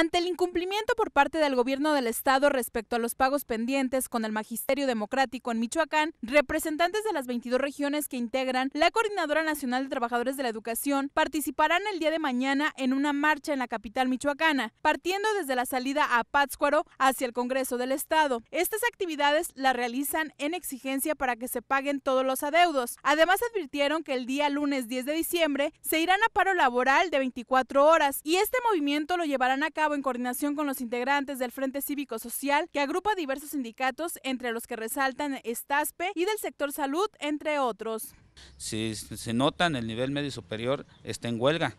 Ante el incumplimiento por parte del gobierno del estado respecto a los pagos pendientes con el Magisterio Democrático en Michoacán, representantes de las 22 regiones que integran la Coordinadora Nacional de Trabajadores de la Educación participarán el día de mañana en una marcha en la capital michoacana, partiendo desde la salida a Pátzcuaro hacia el Congreso del Estado. Estas actividades las realizan en exigencia para que se paguen todos los adeudos. Además advirtieron que el día lunes 10 de diciembre se irán a paro laboral de 24 horas y este movimiento lo llevarán a cabo en coordinación con los integrantes del Frente Cívico Social, que agrupa diversos sindicatos, entre los que resaltan Estaspe y del sector salud, entre otros. Si se notan, el nivel medio superior está en huelga.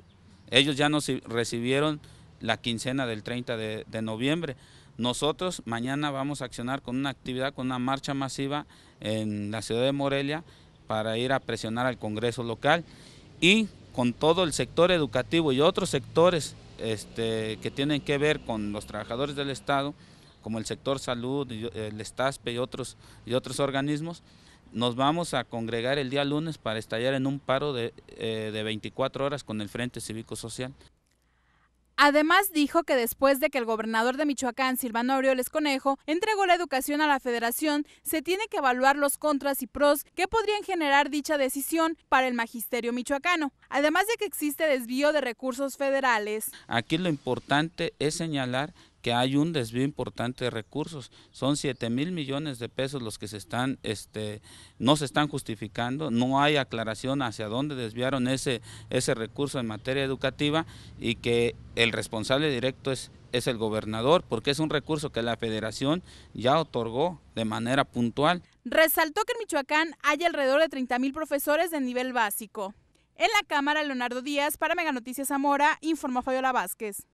Ellos ya nos recibieron la quincena del 30 de, de noviembre. Nosotros mañana vamos a accionar con una actividad, con una marcha masiva en la ciudad de Morelia para ir a presionar al Congreso local y con todo el sector educativo y otros sectores este, que tienen que ver con los trabajadores del Estado, como el sector salud, el Estaspe y otros, y otros organismos, nos vamos a congregar el día lunes para estallar en un paro de 24 eh, horas con el Frente Cívico Social. Además, dijo que después de que el gobernador de Michoacán, Silvano Aureoles Conejo, entregó la educación a la federación, se tiene que evaluar los contras y pros que podrían generar dicha decisión para el magisterio michoacano, además de que existe desvío de recursos federales. Aquí lo importante es señalar que hay un desvío importante de recursos. Son 7 mil millones de pesos los que se están, este, no se están justificando, no hay aclaración hacia dónde desviaron ese, ese recurso en materia educativa y que el responsable directo es, es el gobernador, porque es un recurso que la federación ya otorgó de manera puntual. Resaltó que en Michoacán hay alrededor de 30 mil profesores de nivel básico. En la Cámara, Leonardo Díaz, para Meganoticias Zamora, informó Fabiola Vázquez.